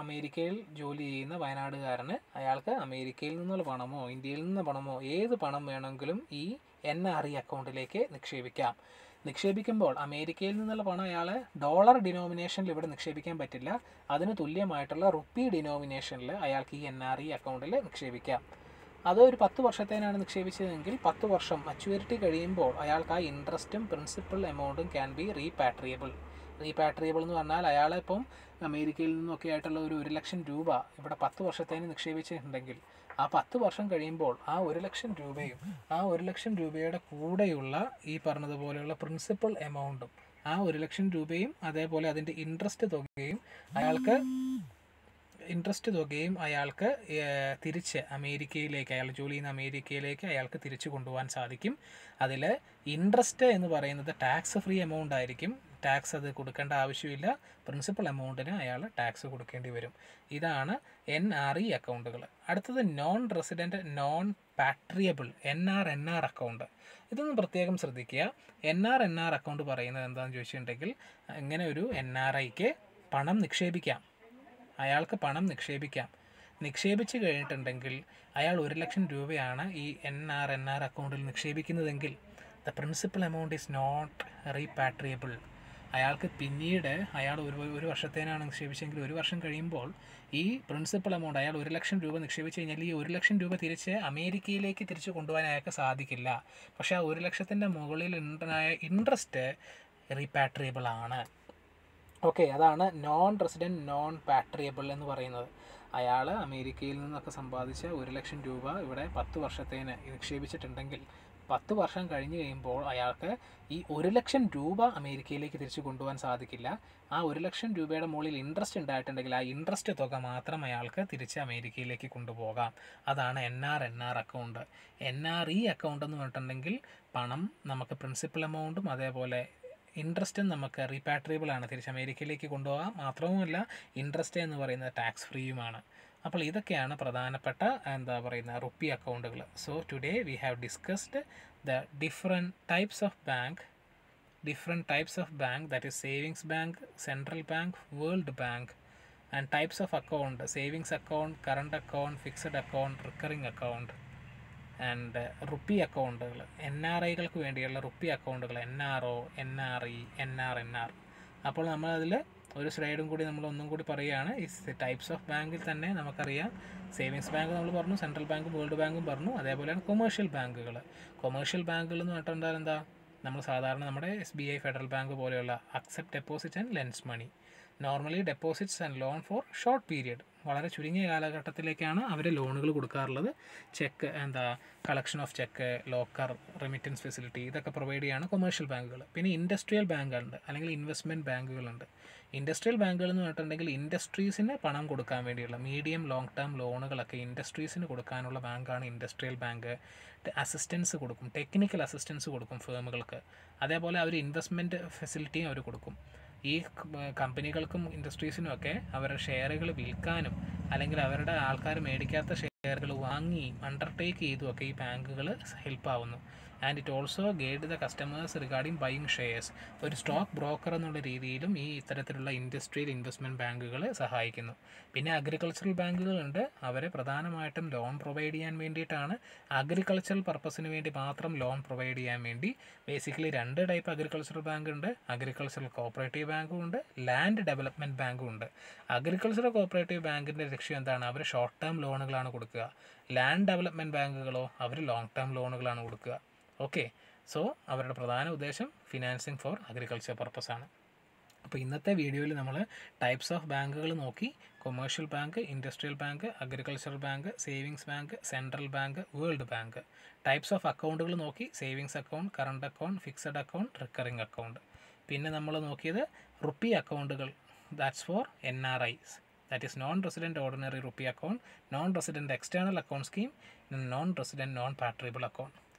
അമേരിക്കയിൽ ജോലി ചെയ്യുന്ന വയനാടുകാരന് അയാൾക്ക് അമേരിക്കയിൽ നിന്നുള്ള പണമോ ഇന്ത്യയിൽ നിന്ന് പണമോ ഏത് പണം വേണമെങ്കിലും ഈ എൻ ആർ ഇ അക്കൗണ്ടിലേക്ക് നിക്ഷേപിക്കാം നിക്ഷേപിക്കുമ്പോൾ അമേരിക്കയിൽ നിന്നുള്ള പണം അയാൾ ഡോളർ ഡിനോമിനേഷനിൽ ഇവിടെ നിക്ഷേപിക്കാൻ പറ്റില്ല അതിന് തുല്യമായിട്ടുള്ള റുപ്പി ഡിനോമിനേഷനിൽ അയാൾക്ക് ഈ എൻ ആർ ഇ അക്കൗണ്ടിൽ നിക്ഷേപിക്കാം അത് ഒരു പത്ത് വർഷത്തേനാണ് നിക്ഷേപിച്ചതെങ്കിൽ പത്ത് വർഷം മച്യൂരിറ്റി കഴിയുമ്പോൾ അയാൾക്ക് ആ ഇൻട്രസ്റ്റും പ്രിൻസിപ്പൽ എമൗണ്ടും ക്യാൻ ബി റീപാട്രിയബിൾ റീപാട്രിയബിൾ എന്ന് പറഞ്ഞാൽ അയാളിപ്പം അമേരിക്കയിൽ നിന്നൊക്കെ ആയിട്ടുള്ള ഒരു ഒരു ലക്ഷം രൂപ ഇവിടെ പത്ത് വർഷത്തേന് നിക്ഷേപിച്ചിട്ടുണ്ടെങ്കിൽ ആ പത്ത് വർഷം കഴിയുമ്പോൾ ആ ഒരു ലക്ഷം രൂപയും ആ ഒരു ലക്ഷം രൂപയുടെ കൂടെയുള്ള ഈ പറഞ്ഞതുപോലെയുള്ള പ്രിൻസിപ്പൽ എമൗണ്ടും ആ ഒരു ലക്ഷം രൂപയും അതേപോലെ അതിൻ്റെ ഇൻട്രസ്റ്റ് തുകയും അയാൾക്ക് ഇൻട്രസ്റ്റ് തുകയും അയാൾക്ക് തിരിച്ച് അമേരിക്കയിലേക്ക് അയാൾ ജോലി ചെയ്യുന്ന അമേരിക്കയിലേക്ക് അയാൾക്ക് തിരിച്ചു കൊണ്ടുപോകാൻ സാധിക്കും അതിൽ ഇൻട്രസ്റ്റ് എന്ന് പറയുന്നത് ടാക്സ് ഫ്രീ എമൗണ്ട് ആയിരിക്കും ടാക്സ് അത് കൊടുക്കേണ്ട ആവശ്യമില്ല പ്രിൻസിപ്പൽ എമൗണ്ടിന് അയാൾ ടാക്സ് കൊടുക്കേണ്ടി വരും ഇതാണ് എൻ ആർ ഇ അക്കൗണ്ടുകൾ അടുത്തത് non resident non repatriable N R N R account ഇതൊന്നും പ്രത്യേകം ശ്രദ്ധിക്കുക N R N R account പറയുന്നത് എന്താണെന്ന് ചോദിച്ചിട്ടുണ്ടെങ്കിൽ ഇങ്ങനെ ഒരു എൻ ആർ ഐക്ക് പണം നിക്ഷേപിക്കാം അയാൾക്ക് പണം നിക്ഷേപിക്കാം നിക്ഷേപിച്ച് കഴിഞ്ഞിട്ടുണ്ടെങ്കിൽ അയാൾ ഒരു ലക്ഷം രൂപയാണ് ഈ എൻ ആർ എൻ ആർ അക്കൗണ്ടിൽ നിക്ഷേപിക്കുന്നതെങ്കിൽ the principal amount is not repatriable അയാൾക്ക് പിന്നീട് അയാൾ ഒരു ഒരു വർഷത്തേനാണ് നിക്ഷേപിച്ചെങ്കിൽ ഒരു വർഷം കഴിയുമ്പോൾ ഈ പ്രിൻസിപ്പൽ എമൗണ്ട് അയാൾ ഒരു ലക്ഷം രൂപ നിക്ഷേപിച്ച് കഴിഞ്ഞാൽ ഈ ഒരു ലക്ഷം രൂപ തിരിച്ച് അമേരിക്കയിലേക്ക് തിരിച്ചു കൊണ്ടുപോകാൻ അയാൾക്ക് സാധിക്കില്ല പക്ഷേ ആ ഒരു ലക്ഷത്തിൻ്റെ മുകളിൽ ഉണ്ടായ ഇൻട്രസ്റ്റ് റീപാട്രിയബിൾ ആണ് ഓക്കെ അതാണ് നോൺ റെസിഡൻറ്റ് നോൺ പാട്രിയബിൾ എന്ന് പറയുന്നത് അയാൾ അമേരിക്കയിൽ നിന്നൊക്കെ സമ്പാദിച്ച ഒരു ലക്ഷം രൂപ ഇവിടെ പത്ത് വർഷത്തേന് നിക്ഷേപിച്ചിട്ടുണ്ടെങ്കിൽ പത്ത് വർഷം കഴിഞ്ഞ് കഴിയുമ്പോൾ അയാൾക്ക് ഈ ഒരു ലക്ഷം രൂപ അമേരിക്കയിലേക്ക് തിരിച്ചു കൊണ്ടുപോകാൻ സാധിക്കില്ല ആ ഒരു ലക്ഷം രൂപയുടെ മുകളിൽ ഇൻട്രസ്റ്റ് ഉണ്ടായിട്ടുണ്ടെങ്കിൽ ആ ഇൻട്രസ്റ്റ് തുക മാത്രം അയാൾക്ക് തിരിച്ച് അമേരിക്കയിലേക്ക് കൊണ്ടുപോകാം അതാണ് N R N R account N R E account എന്ന് പറഞ്ഞിട്ടുണ്ടെങ്കിൽ പണം നമുക്ക് പ്രിൻസിപ്പൽ എമൗണ്ടും അതേപോലെ ഇൻട്രസ്റ്റും നമുക്ക് റീപാട്രിയബിൾ ആണ് തിരിച്ച് അമേരിക്കയിലേക്ക് കൊണ്ടുപോകാം മാത്രവുമല്ല ഇൻട്രസ്റ്റ് എന്ന് പറയുന്നത് ടാക്സ് ഫ്രീയുമാണ് അപ്പോൾ ഇതൊക്കെയാണ് പ്രധാനപ്പെട്ട എന്താ പറയുന്ന റുപ്പി അക്കൗണ്ടുകൾ so today we have discussed the different types of bank different types of bank that is savings bank central bank world bank and types of account savings account current account fixed account recurring account and rupee അക്കൗണ്ടുകൾ N R ഐകൾക്ക് വേണ്ടിയുള്ള rupee അക്കൗണ്ടുകൾ N R O N R E N R N R അപ്പോൾ നമ്മളതിൽ ഒരു സ്ലൈഡും കൂടി നമ്മൾ ഒന്നും കൂടി പറയുകയാണ് ഈ ടൈപ്സ് ഓഫ് ബാങ്കിൽ തന്നെ നമുക്കറിയാം സേവിങ്സ് ബാങ്ക് നമ്മൾ പറഞ്ഞു സെൻട്രൽ ബാങ്കും വേൾഡ് ബാങ്കും പറഞ്ഞു അതേപോലെയാണ് കൊമേഴ്ഷ്യൽ ബാങ്കുകൾ കൊമേഴ്ഷ്യൽ ബാങ്കുകൾ എന്ന് പറഞ്ഞിട്ടുണ്ടാകും എന്താ നമ്മൾ സാധാരണ നമ്മുടെ S B I Federal Bank പോലെയുള്ള accept deposit and lends money normally deposits and loan for short period വളരെ ചുരുങ്ങിയ കാലഘട്ടത്തിലേക്കാണ് അവർ ലോണുകൾ കൊടുക്കാറുള്ളത് ചെക്ക് എന്താ collection of cheque locker remittance facility ഇതൊക്കെ പ്രൊവൈഡ് ചെയ്യാണ് കൊമേഴ്ഷ്യൽ ബാങ്കുകൾ പിന്നെ ഇൻഡസ്ട്രിയൽ ബാങ്കുകളുണ്ട് അല്ലെങ്കിൽ ഇൻവെസ്റ്റ്മെൻറ്റ് ബാങ്കുകളുണ്ട് ഇൻഡസ്ട്രിയൽ ബാങ്കുകൾ എന്ന് പറഞ്ഞിട്ടുണ്ടെങ്കിൽ ഇൻഡസ്ട്രീസിന് പണം കൊടുക്കാൻ വേണ്ടിയുള്ള മീഡിയം ലോങ് ടേം ലോണുകളൊക്കെ ഇൻഡസ്ട്രീസിന് കൊടുക്കാനുള്ള ബാങ്കാണ് ഇൻഡസ്ട്രിയൽ ബാങ്ക് അസിസ്റ്റൻസ് കൊടുക്കും ടെക്നിക്കൽ അസിസ്റ്റൻസ് കൊടുക്കും ഫേമുകൾക്ക് അതേപോലെ അവർ ഇൻവെസ്റ്റ്മെൻറ്റ് ഫെസിലിറ്റിയും അവർ കൊടുക്കും ഈ കമ്പനികൾക്കും ഒക്കെ അവരുടെ ഷെയറുകൾ വിൽക്കാനും അല്ലെങ്കിൽ അവരുടെ ആൾക്കാർ മേടിക്കാത്ത ഷെയറുകൾ വാങ്ങി അണ്ടർടേക്ക് ചെയ്തുമൊക്കെ ഈ ബാങ്കുകൾ ഹെൽപ്പാവുന്നു and it also guide the customers regarding buying shares ഒരു സ്റ്റോക്ക് ബ്രോക്കർ എന്നുള്ള രീതിയിലും ഈ ഇത്തരത്തിലുള്ള ഇൻഡസ്ട്രിയൽ ഇൻവെസ്റ്റ്മെൻറ്റ് ബാങ്കുകൾ സഹായിക്കുന്നു പിന്നെ അഗ്രികൾച്ചറൽ ബാങ്കുകളുണ്ട് അവരെ പ്രധാനമായിട്ടും ലോൺ പ്രൊവൈഡ് ചെയ്യാൻ വേണ്ടിയിട്ടാണ് അഗ്രികൾച്ചറൽ പർപ്പസിന് വേണ്ടി മാത്രം ലോൺ പ്രൊവൈഡ് ചെയ്യാൻ വേണ്ടി ബേസിക്കലി രണ്ട് ടൈപ്പ് അഗ്രികൾച്ചറൽ ബാങ്ക് ഉണ്ട് അഗ്രികൾച്ചറൽ കോപ്പറേറ്റീവ് ബാങ്കും ഉണ്ട് ലാൻഡ് ഡെവലപ്മെൻറ്റ് ബാങ്കും ഉണ്ട് അഗ്രികൾച്ചറൽ കോപ്പറേറ്റീവ് ബാങ്കിൻ്റെ ലക്ഷ്യം എന്താണ് അവർ ഷോർട്ട് ടേം ലോണുകളാണ് കൊടുക്കുക ലാൻഡ് ഡെവലപ്മെൻറ്റ് ബാങ്കുകളോ അവർ ലോങ് ടേം ലോണുകളാണ് കൊടുക്കുക ഓക്കെ സോ അവരുടെ പ്രധാന ഉദ്ദേശം ഫിനാൻസിങ് ഫോർ അഗ്രികൾച്ചർ പർപ്പസ് ആണ് അപ്പോൾ ഇന്നത്തെ വീഡിയോയിൽ നമ്മൾ ടൈപ്സ് ഓഫ് ബാങ്കുകൾ നോക്കി commercial bank industrial bank agricultural bank savings bank central bank world bank types of അക്കൗണ്ടുകൾ നോക്കി savings account current account fixed account recurring account പിന്നെ നമ്മൾ നോക്കിയത് റുപ്പി അക്കൗണ്ടുകൾ that's for N R Is that is non resident ordinary rupee account non resident external account scheme non resident non repatriable account